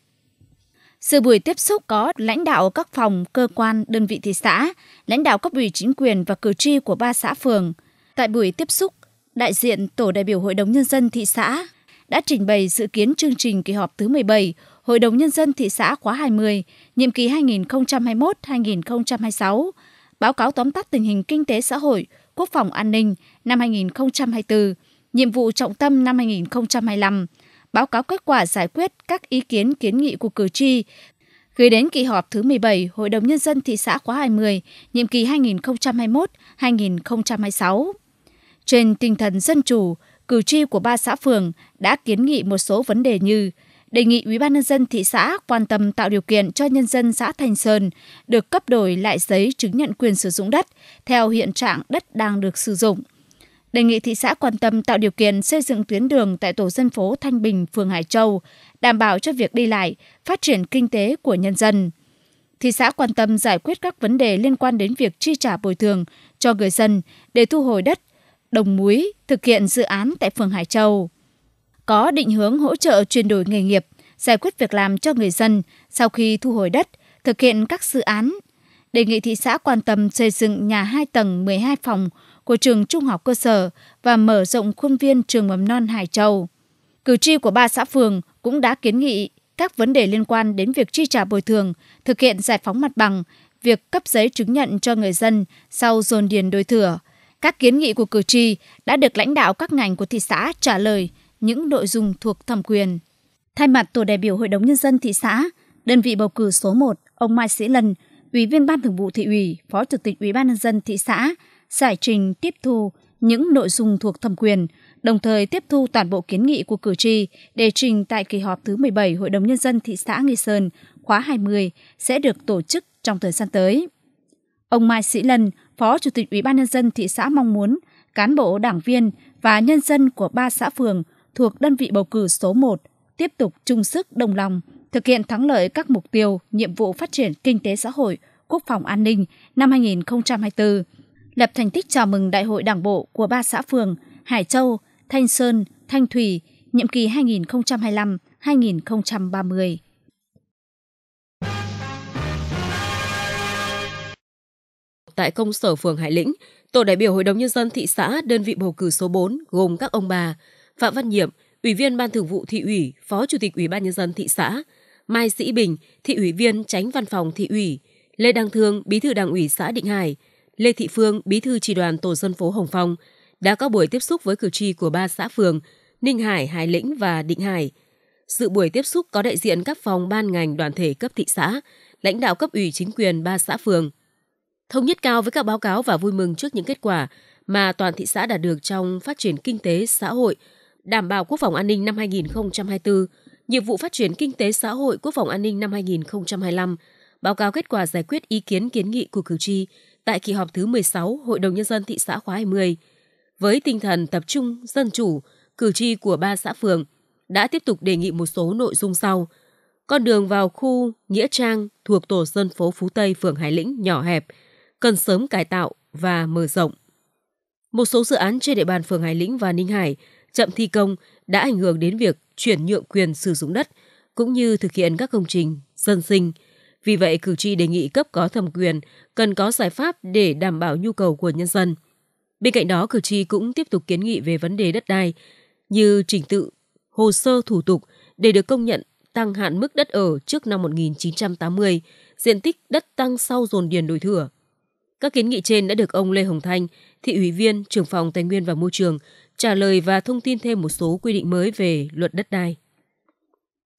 Sự buổi tiếp xúc có lãnh đạo các phòng, cơ quan, đơn vị thị xã, lãnh đạo cấp ủy chính quyền và cử tri của ba xã phường. Tại buổi tiếp xúc, đại diện Tổ đại biểu Hội đồng Nhân dân thị xã đã trình bày dự kiến chương trình kỳ họp thứ 17 Hội đồng Nhân dân thị xã khóa 20, nhiệm kỳ 2021-2026, báo cáo tóm tắt tình hình kinh tế xã hội, quốc phòng an ninh năm 2024, nhiệm vụ trọng tâm năm 2025, báo cáo kết quả giải quyết các ý kiến kiến nghị của cử tri, gửi đến kỳ họp thứ 17 Hội đồng Nhân dân thị xã khóa 20, nhiệm kỳ 2021-2026. Trên tinh thần dân chủ, cử tri của ba xã phường đã kiến nghị một số vấn đề như – đề nghị Ủy ban nhân dân thị xã quan tâm tạo điều kiện cho nhân dân xã Thành Sơn được cấp đổi lại giấy chứng nhận quyền sử dụng đất theo hiện trạng đất đang được sử dụng. Đề nghị thị xã quan tâm tạo điều kiện xây dựng tuyến đường tại tổ dân phố Thanh Bình, phường Hải Châu, đảm bảo cho việc đi lại, phát triển kinh tế của nhân dân. Thị xã quan tâm giải quyết các vấn đề liên quan đến việc chi trả bồi thường cho người dân để thu hồi đất, đồng muối, thực hiện dự án tại phường Hải Châu có định hướng hỗ trợ chuyển đổi nghề nghiệp, giải quyết việc làm cho người dân sau khi thu hồi đất, thực hiện các dự án. Đề nghị thị xã quan tâm xây dựng nhà 2 tầng 12 phòng của trường trung học cơ sở và mở rộng khuôn viên trường mầm non Hải Châu. Cử tri của ba xã phường cũng đã kiến nghị các vấn đề liên quan đến việc chi trả bồi thường, thực hiện giải phóng mặt bằng, việc cấp giấy chứng nhận cho người dân sau dồn điền đổi thửa. Các kiến nghị của cử tri đã được lãnh đạo các ngành của thị xã trả lời – những nội dung thuộc thẩm quyền. Thay mặt tổ đại biểu Hội đồng Nhân dân thị xã, đơn vị bầu cử số 1, ông Mai Sĩ Lân, Ủy viên Ban Thường vụ Thị ủy, Phó Chủ tịch Ủy ban Nhân dân thị xã, giải trình tiếp thu những nội dung thuộc thẩm quyền, đồng thời tiếp thu toàn bộ kiến nghị của cử tri đề trình tại kỳ họp thứ 17 Hội đồng Nhân dân thị xã Nghi Sơn khóa 20 sẽ được tổ chức trong thời gian tới. Ông Mai Sĩ Lân, Phó Chủ tịch Ủy ban Nhân dân thị xã mong muốn cán bộ, đảng viên và nhân dân của ba xã phường thuộc đơn vị bầu cử số 1 tiếp tục chung sức đồng lòng thực hiện thắng lợi các mục tiêu, nhiệm vụ phát triển kinh tế xã hội, quốc phòng an ninh năm 2024, lập thành tích chào mừng Đại hội Đảng bộ của ba xã phường Hải Châu, Thanh Sơn, Thanh Thủy nhiệm kỳ 2025-2030. Tại công sở phường Hải Lĩnh, tổ đại biểu Hội đồng Nhân dân thị xã đơn vị bầu cử số 4 gồm các ông bà Phạm Văn Nhiệm, Ủy viên Ban Thường vụ Thị ủy, Phó Chủ tịch Ủy ban nhân dân thị xã, Mai Sĩ Bình, Thị ủy viên Tránh Văn phòng Thị ủy, Lê Đăng Thương, Bí thư Đảng ủy xã Định Hải, Lê Thị Phương, Bí thư Tri đoàn tổ dân phố Hồng Phong đã có buổi tiếp xúc với cử tri của ba xã phường Ninh Hải, Hải Lĩnh và Định Hải. Sự buổi tiếp xúc có đại diện các phòng ban ngành đoàn thể cấp thị xã, lãnh đạo cấp ủy chính quyền ba xã phường. Thống nhất cao với các báo cáo và vui mừng trước những kết quả mà toàn thị xã đạt được trong phát triển kinh tế, xã hội, đảm bảo quốc phòng an ninh năm 2024, nhiệm vụ phát triển kinh tế xã hội quốc phòng an ninh năm 2025, báo cáo kết quả giải quyết ý kiến kiến nghị của cử tri tại kỳ họp thứ 16 Hội đồng Nhân dân thị xã khóa 20. Với tinh thần tập trung, dân chủ, cử tri của ba xã phường đã tiếp tục đề nghị một số nội dung sau. Con đường vào khu Nghĩa Trang thuộc tổ dân phố Phú Tây, phường Hải Lĩnh nhỏ hẹp, cần sớm cải tạo và mở rộng. Một số dự án trên địa bàn phường Hải Lĩnh và Ninh Hải – chậm thi công đã ảnh hưởng đến việc chuyển nhượng quyền sử dụng đất cũng như thực hiện các công trình dân sinh. Vì vậy, cử tri đề nghị cấp có thẩm quyền cần có giải pháp để đảm bảo nhu cầu của nhân dân. Bên cạnh đó, cử tri cũng tiếp tục kiến nghị về vấn đề đất đai như trình tự, hồ sơ thủ tục để được công nhận tăng hạn mức đất ở trước năm 1980, diện tích đất tăng sau dồn điền đổi thừa. Các kiến nghị trên đã được ông Lê Hồng Thanh, thị ủy viên, trưởng phòng Tài nguyên và Môi trường, trả lời và thông tin thêm một số quy định mới về luật đất đai.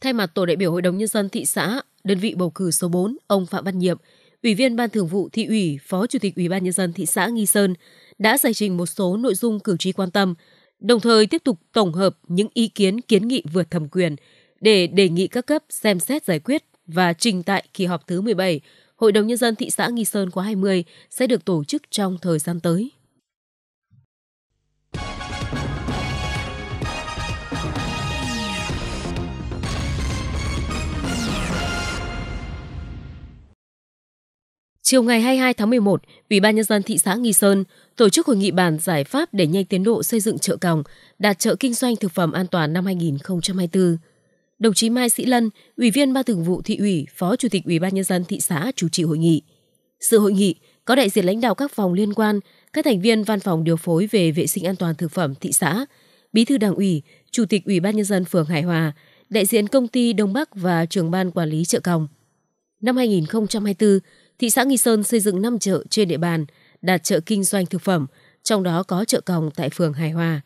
Thay mặt Tổ đại biểu Hội đồng Nhân dân thị xã, đơn vị bầu cử số 4, ông Phạm Văn Nhiệm, Ủy viên Ban Thường vụ Thị ủy, Phó Chủ tịch Ủy ban Nhân dân thị xã Nghi Sơn đã giải trình một số nội dung cử tri quan tâm, đồng thời tiếp tục tổng hợp những ý kiến kiến nghị vượt thẩm quyền để đề nghị các cấp xem xét giải quyết và trình tại kỳ họp thứ 17 Hội đồng Nhân dân thị xã Nghi Sơn khóa 20 sẽ được tổ chức trong thời gian tới. Chiều ngày 22 tháng 11, Ủy ban nhân dân thị xã Nghi Sơn tổ chức hội nghị bàn giải pháp để nhanh tiến độ xây dựng chợ Còng, đạt chợ kinh doanh thực phẩm an toàn năm 2024. Đồng chí Mai Sĩ Lân, Ủy viên Ban Thường vụ Thị ủy, Phó Chủ tịch Ủy ban nhân dân thị xã chủ trì hội nghị. Sự hội nghị có đại diện lãnh đạo các phòng liên quan, các thành viên văn phòng điều phối về vệ sinh an toàn thực phẩm thị xã, Bí thư Đảng ủy, Chủ tịch Ủy ban nhân dân phường Hải Hòa, đại diện công ty Đông Bắc và trưởng ban quản lý chợ Còng. Năm 2024, thị xã Nghi Sơn xây dựng 5 chợ trên địa bàn, đạt chợ kinh doanh thực phẩm, trong đó có chợ còng tại phường Hải Hòa.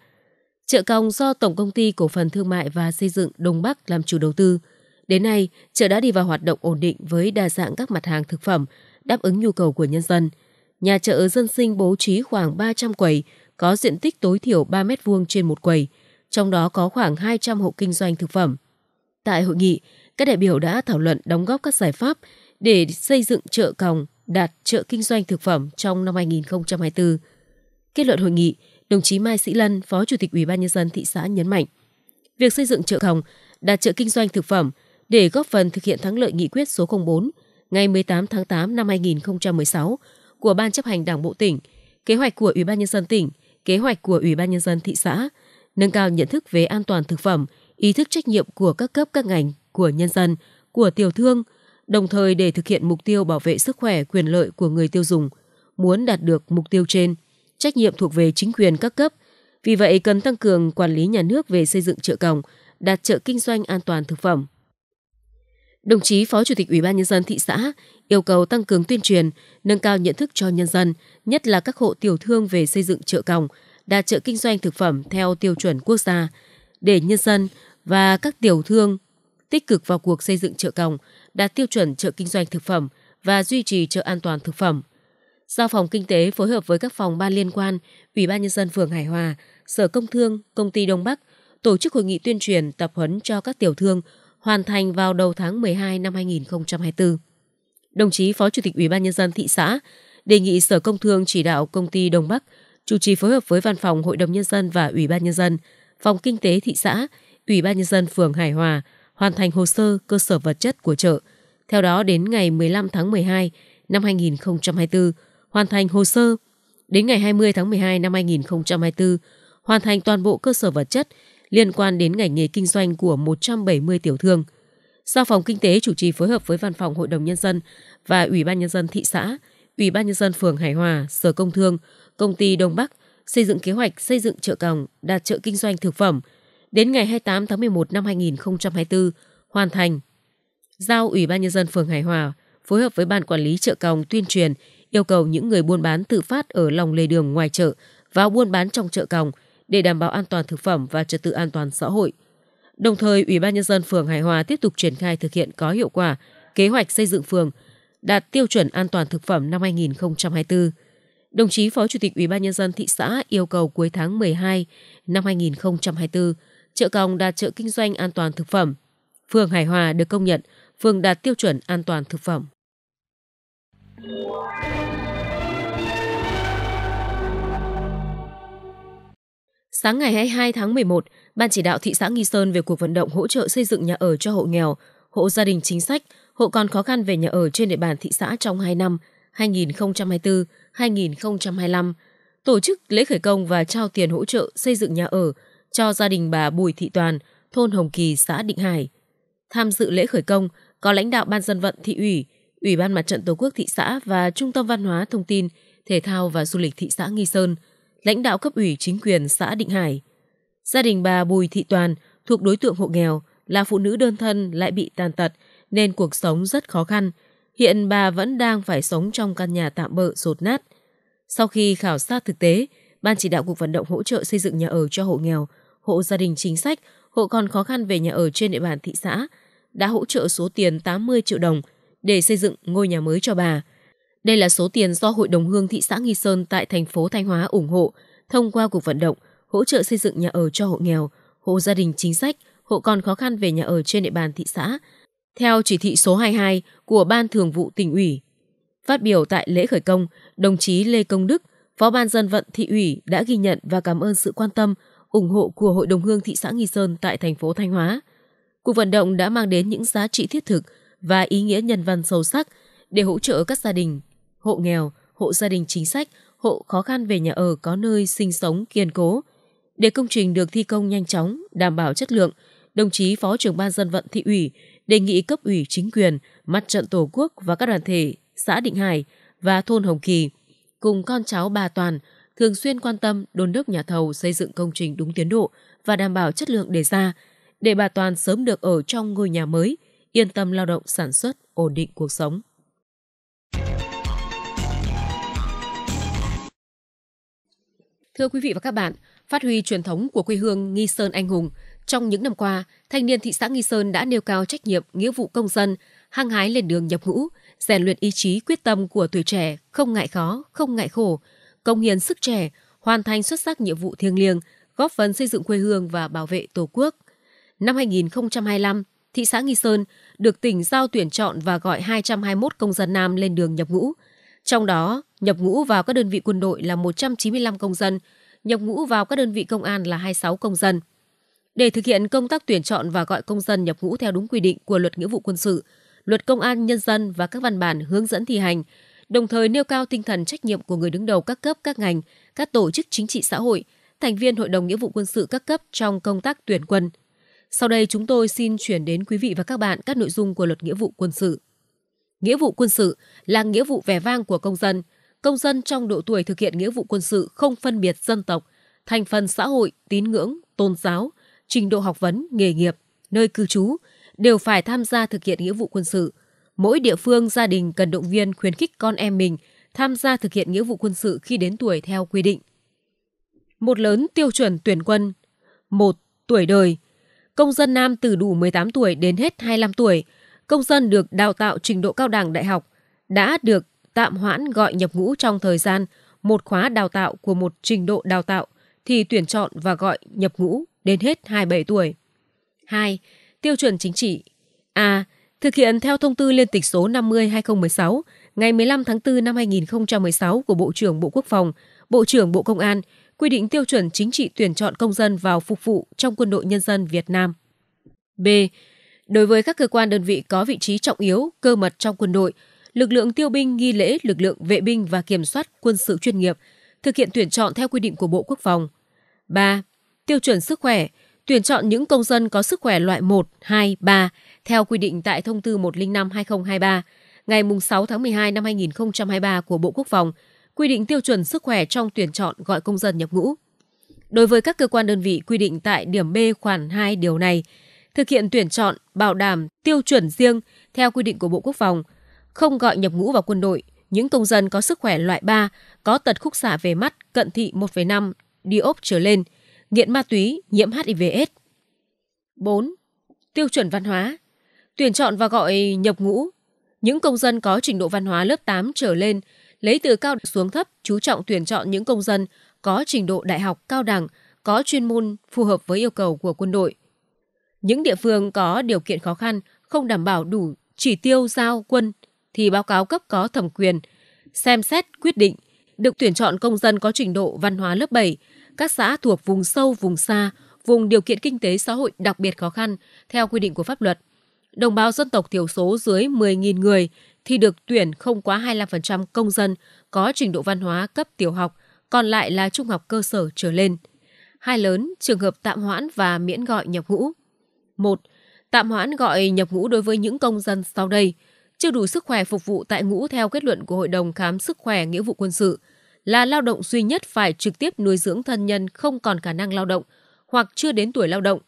Chợ còng do Tổng Công ty Cổ phần Thương mại và Xây dựng Đông Bắc làm chủ đầu tư. Đến nay, chợ đã đi vào hoạt động ổn định với đa dạng các mặt hàng thực phẩm, đáp ứng nhu cầu của nhân dân. Nhà chợ dân sinh bố trí khoảng 300 quầy, có diện tích tối thiểu 3 m vuông trên một quầy, trong đó có khoảng 200 hộ kinh doanh thực phẩm. Tại hội nghị, các đại biểu đã thảo luận đóng góp các giải pháp để xây dựng chợ còng đạt chợ kinh doanh thực phẩm trong năm 2024. Kết luận hội nghị, đồng chí Mai Sĩ Lân, Phó Chủ tịch Ủy ban nhân dân thị xã nhấn mạnh, việc xây dựng chợ còng đạt chợ kinh doanh thực phẩm để góp phần thực hiện thắng lợi nghị quyết số 04 ngày 18 tháng 8 năm 2016 của Ban chấp hành Đảng bộ tỉnh, kế hoạch của Ủy ban nhân dân tỉnh, kế hoạch của Ủy ban nhân dân thị xã, nâng cao nhận thức về an toàn thực phẩm, ý thức trách nhiệm của các cấp các ngành, của nhân dân, của tiểu thương, Đồng thời để thực hiện mục tiêu bảo vệ sức khỏe quyền lợi của người tiêu dùng, muốn đạt được mục tiêu trên, trách nhiệm thuộc về chính quyền các cấp. Vì vậy cần tăng cường quản lý nhà nước về xây dựng chợ còng, đạt chợ kinh doanh an toàn thực phẩm. Đồng chí Phó Chủ tịch Ủy ban nhân dân thị xã yêu cầu tăng cường tuyên truyền, nâng cao nhận thức cho nhân dân, nhất là các hộ tiểu thương về xây dựng chợ còng, đạt chợ kinh doanh thực phẩm theo tiêu chuẩn quốc gia để nhân dân và các tiểu thương tích cực vào cuộc xây dựng chợ còng, đạt tiêu chuẩn chợ kinh doanh thực phẩm và duy trì chợ an toàn thực phẩm. Giao phòng kinh tế phối hợp với các phòng ban liên quan, Ủy ban nhân dân phường Hải Hòa, Sở Công Thương, Công ty Đông Bắc tổ chức hội nghị tuyên truyền tập huấn cho các tiểu thương hoàn thành vào đầu tháng 12 năm 2024. Đồng chí Phó Chủ tịch Ủy ban nhân dân thị xã đề nghị Sở Công Thương chỉ đạo công ty Đông Bắc chủ trì phối hợp với Văn phòng Hội đồng nhân dân và Ủy ban nhân dân, Phòng Kinh tế thị xã, Ủy ban nhân dân phường Hải Hòa hoàn thành hồ sơ cơ sở vật chất của chợ. Theo đó đến ngày 15 tháng 12 năm 2024, hoàn thành hồ sơ. Đến ngày 20 tháng 12 năm 2024, hoàn thành toàn bộ cơ sở vật chất liên quan đến ngành nghề kinh doanh của 170 tiểu thương. Giao phòng Kinh tế chủ trì phối hợp với Văn phòng Hội đồng Nhân dân và Ủy ban Nhân dân thị xã, Ủy ban Nhân dân phường Hải Hòa, Sở Công Thương, Công ty Đông Bắc xây dựng kế hoạch xây dựng chợ còng, đạt chợ kinh doanh thực phẩm – đến ngày 28 tháng 11 năm 2024 hoàn thành. Giao Ủy ban Nhân dân phường Hải Hòa phối hợp với Ban Quản lý chợ Còng tuyên truyền yêu cầu những người buôn bán tự phát ở lòng lề đường ngoài chợ và buôn bán trong chợ Còng để đảm bảo an toàn thực phẩm và trật tự an toàn xã hội. Đồng thời, Ủy ban Nhân dân phường Hải Hòa tiếp tục triển khai thực hiện có hiệu quả kế hoạch xây dựng phường đạt tiêu chuẩn an toàn thực phẩm năm 2024. Đồng chí Phó Chủ tịch Ủy ban Nhân dân thị xã yêu cầu cuối tháng 12 năm 2024 chợ Còng đạt chợ kinh doanh an toàn thực phẩm. Phường Hải Hòa được công nhận, phường đạt tiêu chuẩn an toàn thực phẩm. Sáng ngày 22 tháng 11, Ban chỉ đạo thị xã Nghi Sơn về cuộc vận động hỗ trợ xây dựng nhà ở cho hộ nghèo, hộ gia đình chính sách, hộ còn khó khăn về nhà ở trên địa bàn thị xã trong 2 năm 2024-2025, tổ chức lễ khởi công và trao tiền hỗ trợ xây dựng nhà ở cho gia đình bà Bùi Thị Toàn, thôn Hồng Kỳ, xã Định Hải. Tham dự lễ khởi công có lãnh đạo Ban dân vận thị ủy, Ủy ban Mặt trận Tổ quốc thị xã và Trung tâm Văn hóa Thông tin, Thể thao và Du lịch thị xã Nghi Sơn, lãnh đạo cấp ủy chính quyền xã Định Hải. Gia đình bà Bùi Thị Toàn thuộc đối tượng hộ nghèo, là phụ nữ đơn thân lại bị tàn tật nên cuộc sống rất khó khăn. Hiện bà vẫn đang phải sống trong căn nhà tạm bợ rột nát. Sau khi khảo sát thực tế, Ban chỉ đạo cuộc vận động hỗ trợ xây dựng nhà ở cho hộ nghèo hộ gia đình chính sách, hộ còn khó khăn về nhà ở trên địa bàn thị xã đã hỗ trợ số tiền 80 triệu đồng để xây dựng ngôi nhà mới cho bà. Đây là số tiền do Hội đồng Hương thị xã Nghi Sơn tại thành phố Thanh Hóa ủng hộ thông qua cuộc vận động hỗ trợ xây dựng nhà ở cho hộ nghèo, hộ gia đình chính sách, hộ còn khó khăn về nhà ở trên địa bàn thị xã, theo chỉ thị số 22 của Ban Thường vụ tỉnh ủy. Phát biểu tại lễ khởi công, đồng chí Lê Công Đức, Phó Ban dân vận thị ủy đã ghi nhận và cảm ơn sự quan tâm, ủng hộ của Hội đồng Hương thị xã Nghi Sơn tại thành phố Thanh Hóa. Cuộc vận động đã mang đến những giá trị thiết thực và ý nghĩa nhân văn sâu sắc để hỗ trợ các gia đình, hộ nghèo, hộ gia đình chính sách, hộ khó khăn về nhà ở có nơi sinh sống kiên cố. Để công trình được thi công nhanh chóng, đảm bảo chất lượng, đồng chí Phó trưởng Ban dân vận thị ủy đề nghị cấp ủy chính quyền, mặt trận Tổ quốc và các đoàn thể xã Định Hải và thôn Hồng Kỳ cùng con cháu bà Toàn – thường xuyên quan tâm đôn đốc nhà thầu xây dựng công trình đúng tiến độ và đảm bảo chất lượng đề ra, để bà Toàn sớm được ở trong ngôi nhà mới, yên tâm lao động sản xuất, ổn định cuộc sống. Thưa quý vị và các bạn, phát huy truyền thống của quê hương Nghi Sơn anh hùng, trong những năm qua, thanh niên thị xã Nghi Sơn đã nêu cao trách nhiệm, nghĩa vụ công dân, hăng hái lên đường nhập ngũ, rèn luyện ý chí quyết tâm của tuổi trẻ, không ngại khó, không ngại khổ, công hiến sức trẻ, hoàn thành xuất sắc nhiệm vụ thiêng liêng, góp phần xây dựng quê hương và bảo vệ Tổ quốc. Năm 2025, thị xã Nghi Sơn được tỉnh giao tuyển chọn và gọi 221 công dân nam lên đường nhập ngũ. Trong đó, nhập ngũ vào các đơn vị quân đội là 195 công dân, nhập ngũ vào các đơn vị công an là 26 công dân. Để thực hiện công tác tuyển chọn và gọi công dân nhập ngũ theo đúng quy định của Luật Nghĩa vụ quân sự, Luật Công an nhân dân và các văn bản hướng dẫn thi hành, đồng thời nêu cao tinh thần trách nhiệm của người đứng đầu các cấp các ngành, các tổ chức chính trị xã hội, thành viên Hội đồng Nghĩa vụ quân sự các cấp trong công tác tuyển quân. Sau đây chúng tôi xin chuyển đến quý vị và các bạn các nội dung của luật nghĩa vụ quân sự. Nghĩa vụ quân sự là nghĩa vụ vẻ vang của công dân. Công dân trong độ tuổi thực hiện nghĩa vụ quân sự không phân biệt dân tộc, thành phần xã hội, tín ngưỡng, tôn giáo, trình độ học vấn, nghề nghiệp, nơi cư trú đều phải tham gia thực hiện nghĩa vụ quân sự – mỗi địa phương gia đình cần động viên khuyến khích con em mình tham gia thực hiện nghĩa vụ quân sự khi đến tuổi theo quy định. Một lớn tiêu chuẩn tuyển quân. một Tuổi đời. Công dân nam từ đủ 18 tuổi đến hết 25 tuổi, công dân được đào tạo trình độ cao đẳng đại học đã được tạm hoãn gọi nhập ngũ trong thời gian một khóa đào tạo của một trình độ đào tạo thì tuyển chọn và gọi nhập ngũ đến hết 27 tuổi. 2. Tiêu chuẩn chính trị. A. À, Thực hiện theo thông tư Liên tịch số 50/2016 ngày 15 tháng 4 năm 2016 của Bộ trưởng Bộ Quốc phòng, Bộ trưởng Bộ Công an quy định tiêu chuẩn chính trị tuyển chọn công dân vào phục vụ trong quân đội nhân dân Việt Nam. B. Đối với các cơ quan đơn vị có vị trí trọng yếu, cơ mật trong quân đội, lực lượng tiêu binh nghi lễ, lực lượng vệ binh và kiểm soát quân sự chuyên nghiệp thực hiện tuyển chọn theo quy định của Bộ Quốc phòng. 3. Tiêu chuẩn sức khỏe, tuyển chọn những công dân có sức khỏe loại 1, 2, 3 theo quy định tại Thông tư 105/2023 ngày 6 tháng 12 năm 2023 của Bộ Quốc phòng quy định tiêu chuẩn sức khỏe trong tuyển chọn gọi công dân nhập ngũ. Đối với các cơ quan đơn vị quy định tại điểm B khoản 2 điều này, thực hiện tuyển chọn bảo đảm tiêu chuẩn riêng theo quy định của Bộ Quốc phòng, không gọi nhập ngũ vào quân đội những công dân có sức khỏe loại 3, có tật khúc xạ về mắt, cận thị 1,5 diop trở lên, nghiện ma túy, nhiễm hivs aids 4. Tiêu chuẩn văn hóa tuyển chọn và gọi nhập ngũ. Những công dân có trình độ văn hóa lớp 8 trở lên, lấy từ cao xuống thấp, chú trọng tuyển chọn những công dân có trình độ đại học cao đẳng, có chuyên môn phù hợp với yêu cầu của quân đội. Những địa phương có điều kiện khó khăn, không đảm bảo đủ chỉ tiêu giao quân thì báo cáo cấp có thẩm quyền xem xét quyết định được tuyển chọn công dân có trình độ văn hóa lớp 7, các xã thuộc vùng sâu, vùng xa, vùng điều kiện kinh tế xã hội đặc biệt khó khăn theo quy định của pháp luật đồng bào dân tộc thiểu số dưới 10.000 người thì được tuyển không quá 25% công dân có trình độ văn hóa cấp tiểu học, còn lại là trung học cơ sở trở lên. Hai lớn, trường hợp tạm hoãn và miễn gọi nhập ngũ. một Tạm hoãn gọi nhập ngũ đối với những công dân sau đây chưa đủ sức khỏe phục vụ tại ngũ theo kết luận của Hội đồng Khám Sức Khỏe Nghĩa vụ Quân sự là lao động duy nhất phải trực tiếp nuôi dưỡng thân nhân không còn khả năng lao động hoặc chưa đến tuổi lao động,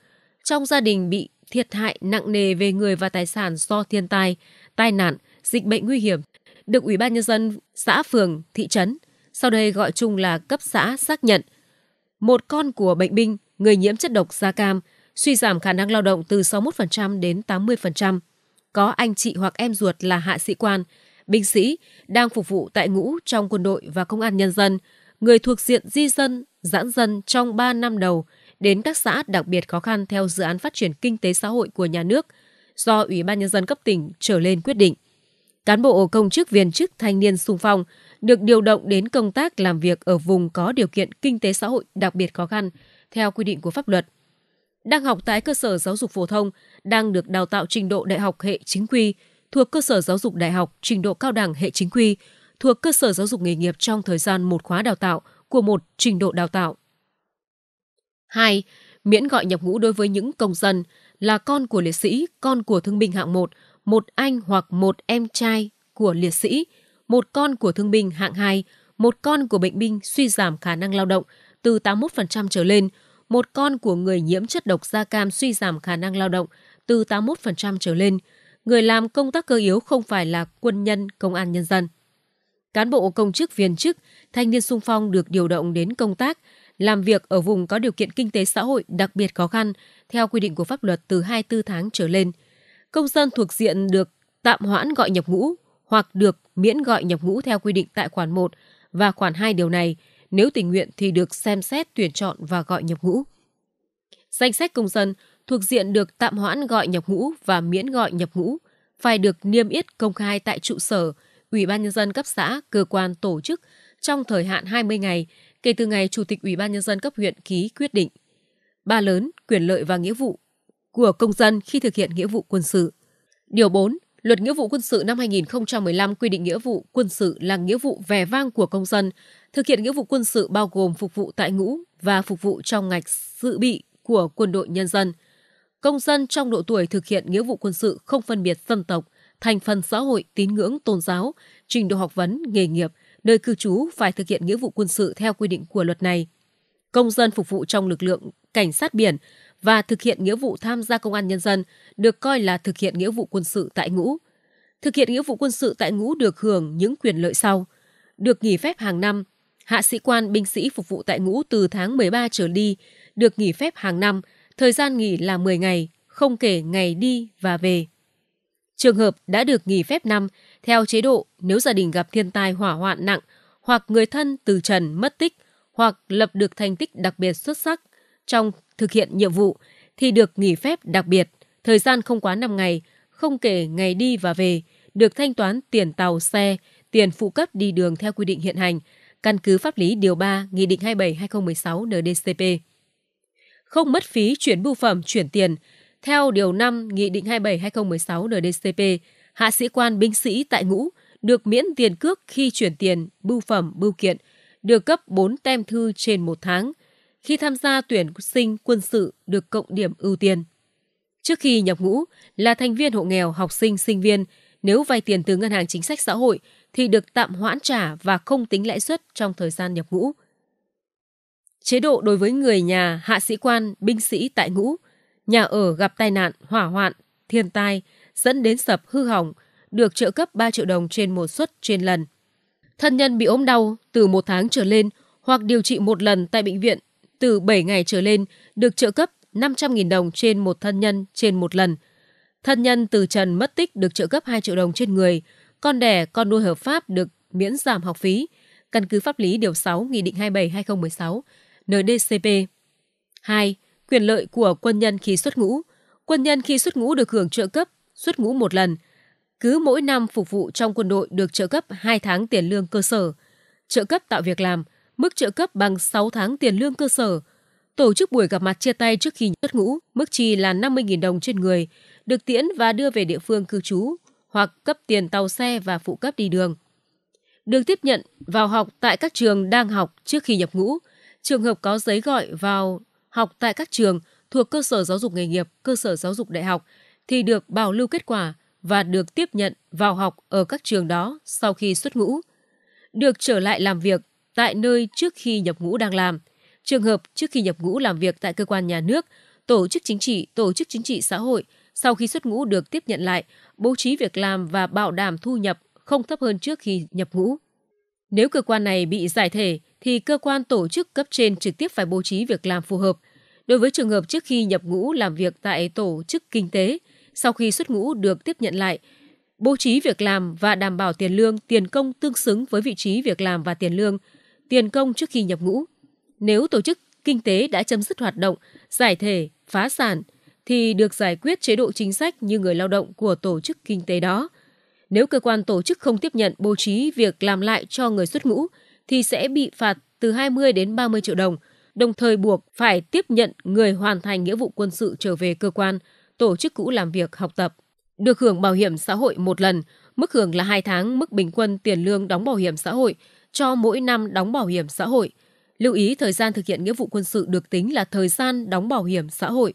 trong gia đình bị thiệt hại nặng nề về người và tài sản do thiên tai, tai nạn, dịch bệnh nguy hiểm được Ủy ban Nhân dân xã phường, thị trấn, sau đây gọi chung là cấp xã xác nhận. Một con của bệnh binh, người nhiễm chất độc da cam, suy giảm khả năng lao động từ 61% đến 80%. Có anh chị hoặc em ruột là hạ sĩ quan, binh sĩ đang phục vụ tại ngũ trong quân đội và công an nhân dân, người thuộc diện di dân, giãn dân trong 3 năm đầu – đến các xã đặc biệt khó khăn theo dự án phát triển kinh tế xã hội của nhà nước do Ủy ban Nhân dân cấp tỉnh trở lên quyết định. Cán bộ công chức viên chức thanh niên sung phong được điều động đến công tác làm việc ở vùng có điều kiện kinh tế xã hội đặc biệt khó khăn theo quy định của pháp luật. Đang học tại cơ sở giáo dục phổ thông, đang được đào tạo trình độ đại học hệ chính quy, thuộc cơ sở giáo dục đại học trình độ cao đẳng hệ chính quy, thuộc cơ sở giáo dục nghề nghiệp trong thời gian một khóa đào tạo của một trình độ đào tạo 2. Miễn gọi nhập ngũ đối với những công dân là con của liệt sĩ, con của thương binh hạng 1, một anh hoặc một em trai của liệt sĩ, một con của thương binh hạng 2, một con của bệnh binh suy giảm khả năng lao động từ 81% trở lên, một con của người nhiễm chất độc da cam suy giảm khả năng lao động từ 81% trở lên, người làm công tác cơ yếu không phải là quân nhân, công an nhân dân. Cán bộ công chức viên chức, thanh niên sung phong được điều động đến công tác làm việc ở vùng có điều kiện kinh tế xã hội đặc biệt khó khăn theo quy định của pháp luật từ 24 tháng trở lên. Công dân thuộc diện được tạm hoãn gọi nhập ngũ hoặc được miễn gọi nhập ngũ theo quy định tại khoản 1 và khoản 2 điều này, nếu tình nguyện thì được xem xét tuyển chọn và gọi nhập ngũ. Danh sách công dân thuộc diện được tạm hoãn gọi nhập ngũ và miễn gọi nhập ngũ phải được niêm yết công khai tại trụ sở, Ủy ban nhân dân cấp xã, cơ quan tổ chức trong thời hạn 20 ngày kể từ ngày Chủ tịch Ủy ban Nhân dân cấp huyện ký quyết định. Ba lớn, quyền lợi và nghĩa vụ của công dân khi thực hiện nghĩa vụ quân sự. Điều 4. Luật Nghĩa vụ quân sự năm 2015 quy định nghĩa vụ quân sự là nghĩa vụ vẻ vang của công dân. Thực hiện nghĩa vụ quân sự bao gồm phục vụ tại ngũ và phục vụ trong ngạch dự bị của quân đội nhân dân. Công dân trong độ tuổi thực hiện nghĩa vụ quân sự không phân biệt dân tộc, thành phần xã hội, tín ngưỡng, tôn giáo, trình độ học vấn, nghề nghiệp, nơi cư trú phải thực hiện nghĩa vụ quân sự theo quy định của luật này. Công dân phục vụ trong lực lượng cảnh sát biển và thực hiện nghĩa vụ tham gia công an nhân dân được coi là thực hiện nghĩa vụ quân sự tại ngũ. Thực hiện nghĩa vụ quân sự tại ngũ được hưởng những quyền lợi sau: được nghỉ phép hàng năm, hạ sĩ quan binh sĩ phục vụ tại ngũ từ tháng 13 trở đi được nghỉ phép hàng năm, thời gian nghỉ là 10 ngày, không kể ngày đi và về. Trường hợp đã được nghỉ phép năm theo chế độ, nếu gia đình gặp thiên tai hỏa hoạn nặng, hoặc người thân từ trần mất tích, hoặc lập được thành tích đặc biệt xuất sắc trong thực hiện nhiệm vụ, thì được nghỉ phép đặc biệt, thời gian không quá 5 ngày, không kể ngày đi và về, được thanh toán tiền tàu xe, tiền phụ cấp đi đường theo quy định hiện hành, căn cứ pháp lý Điều 3 Nghị định 27-2016 NDCP. Không mất phí chuyển bưu phẩm, chuyển tiền, theo Điều 5 Nghị định 27-2016 NDCP, hạ sĩ quan binh sĩ tại ngũ được miễn tiền cước khi chuyển tiền, bưu phẩm, bưu kiện, được cấp 4 tem thư trên một tháng. Khi tham gia tuyển sinh quân sự được cộng điểm ưu tiên. Trước khi nhập ngũ, là thành viên hộ nghèo, học sinh, sinh viên, nếu vay tiền từ ngân hàng chính sách xã hội thì được tạm hoãn trả và không tính lãi suất trong thời gian nhập ngũ. Chế độ đối với người nhà, hạ sĩ quan, binh sĩ tại ngũ, nhà ở gặp tai nạn, hỏa hoạn, thiên tai, dẫn đến sập hư hỏng, được trợ cấp 3 triệu đồng trên một suất trên lần. Thân nhân bị ốm đau từ một tháng trở lên hoặc điều trị một lần tại bệnh viện từ 7 ngày trở lên được trợ cấp 500.000 đồng trên một thân nhân trên một lần. Thân nhân từ trần mất tích được trợ cấp 2 triệu đồng trên người, con đẻ, con nuôi hợp pháp được miễn giảm học phí, căn cứ pháp lý Điều 6 Nghị định 27-2016 NDCP. 2. Quyền lợi của quân nhân khi xuất ngũ Quân nhân khi xuất ngũ được hưởng trợ cấp xuất ngũ một lần. Cứ mỗi năm phục vụ trong quân đội được trợ cấp 2 tháng tiền lương cơ sở. Trợ cấp tạo việc làm, mức trợ cấp bằng 6 tháng tiền lương cơ sở. Tổ chức buổi gặp mặt chia tay trước khi xuất ngũ, mức chi là 50.000 đồng trên người, được tiễn và đưa về địa phương cư trú hoặc cấp tiền tàu xe và phụ cấp đi đường. Được tiếp nhận vào học tại các trường đang học trước khi nhập ngũ, trường hợp có giấy gọi vào học tại các trường thuộc cơ sở giáo dục nghề nghiệp, cơ sở giáo dục đại học thì được bảo lưu kết quả và được tiếp nhận vào học ở các trường đó sau khi xuất ngũ, được trở lại làm việc tại nơi trước khi nhập ngũ đang làm, trường hợp trước khi nhập ngũ làm việc tại cơ quan nhà nước, tổ chức chính trị, tổ chức chính trị xã hội sau khi xuất ngũ được tiếp nhận lại, bố trí việc làm và bảo đảm thu nhập không thấp hơn trước khi nhập ngũ. Nếu cơ quan này bị giải thể thì cơ quan tổ chức cấp trên trực tiếp phải bố trí việc làm phù hợp. Đối với trường hợp trước khi nhập ngũ làm việc tại tổ chức kinh tế, sau khi xuất ngũ được tiếp nhận lại, bố trí việc làm và đảm bảo tiền lương, tiền công tương xứng với vị trí việc làm và tiền lương, tiền công trước khi nhập ngũ. Nếu tổ chức kinh tế đã chấm dứt hoạt động, giải thể, phá sản thì được giải quyết chế độ chính sách như người lao động của tổ chức kinh tế đó. Nếu cơ quan tổ chức không tiếp nhận bố trí việc làm lại cho người xuất ngũ thì sẽ bị phạt từ 20 đến 30 triệu đồng, đồng thời buộc phải tiếp nhận người hoàn thành nghĩa vụ quân sự trở về cơ quan – tổ chức cũ làm việc, học tập. Được hưởng bảo hiểm xã hội một lần, mức hưởng là 2 tháng mức bình quân tiền lương đóng bảo hiểm xã hội cho mỗi năm đóng bảo hiểm xã hội. Lưu ý thời gian thực hiện nghĩa vụ quân sự được tính là thời gian đóng bảo hiểm xã hội.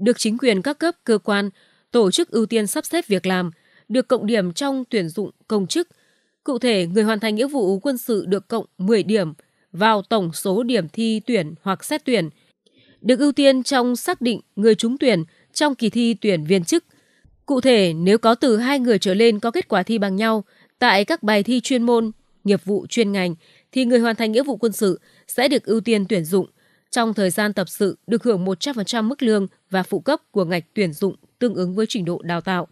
Được chính quyền các cấp, cơ quan, tổ chức ưu tiên sắp xếp việc làm, được cộng điểm trong tuyển dụng công chức. Cụ thể, người hoàn thành nghĩa vụ quân sự được cộng 10 điểm vào tổng số điểm thi tuyển hoặc xét tuyển. Được ưu tiên trong xác định người trúng tuyển – trong kỳ thi tuyển viên chức. Cụ thể, nếu có từ hai người trở lên có kết quả thi bằng nhau tại các bài thi chuyên môn, nghiệp vụ chuyên ngành, thì người hoàn thành nghĩa vụ quân sự sẽ được ưu tiên tuyển dụng. Trong thời gian tập sự, được hưởng 100% mức lương và phụ cấp của ngạch tuyển dụng tương ứng với trình độ đào tạo.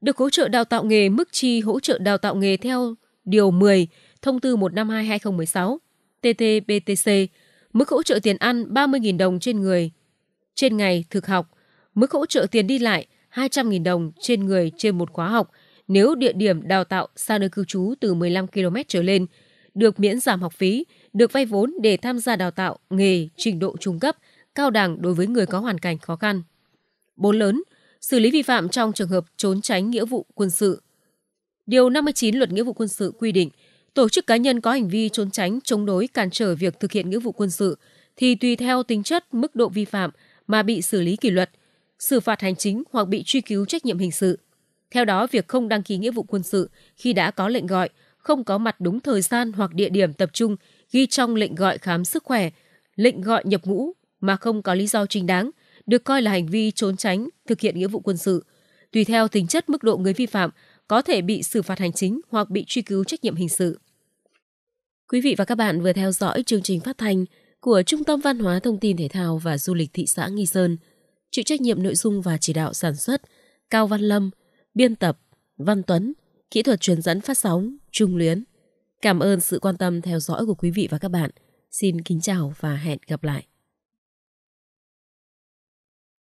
Được hỗ trợ đào tạo nghề mức chi hỗ trợ đào tạo nghề theo Điều 10 Thông tư 152-2016 TT-BTC, mức hỗ trợ tiền ăn 30.000 đồng trên người. Trên ngày thực học, mức hỗ trợ tiền đi lại 200.000 đồng trên người trên một khóa học nếu địa điểm đào tạo xa nơi cư trú từ 15 km trở lên, được miễn giảm học phí, được vay vốn để tham gia đào tạo nghề trình độ trung cấp, cao đẳng đối với người có hoàn cảnh khó khăn. Bốn lớn, xử lý vi phạm trong trường hợp trốn tránh nghĩa vụ quân sự. Điều 59 Luật Nghĩa vụ quân sự quy định, tổ chức cá nhân có hành vi trốn tránh, chống đối, cản trở việc thực hiện nghĩa vụ quân sự thì tùy theo tính chất, mức độ vi phạm mà bị xử lý kỷ luật – xử phạt hành chính hoặc bị truy cứu trách nhiệm hình sự. Theo đó, việc không đăng ký nghĩa vụ quân sự khi đã có lệnh gọi, không có mặt đúng thời gian hoặc địa điểm tập trung ghi trong lệnh gọi khám sức khỏe, lệnh gọi nhập ngũ mà không có lý do chính đáng, được coi là hành vi trốn tránh thực hiện nghĩa vụ quân sự. Tùy theo tính chất mức độ người vi phạm, có thể bị xử phạt hành chính hoặc bị truy cứu trách nhiệm hình sự. Quý vị và các bạn vừa theo dõi chương trình phát thanh của Trung tâm Văn hóa Thông tin Thể thao và Du lịch thị xã Nghi Sơn – chịu trách nhiệm nội dung và chỉ đạo sản xuất Cao Văn Lâm, biên tập Văn Tuấn, kỹ thuật truyền dẫn phát sóng Trung Luyến. Cảm ơn sự quan tâm theo dõi của quý vị và các bạn. Xin kính chào và hẹn gặp lại.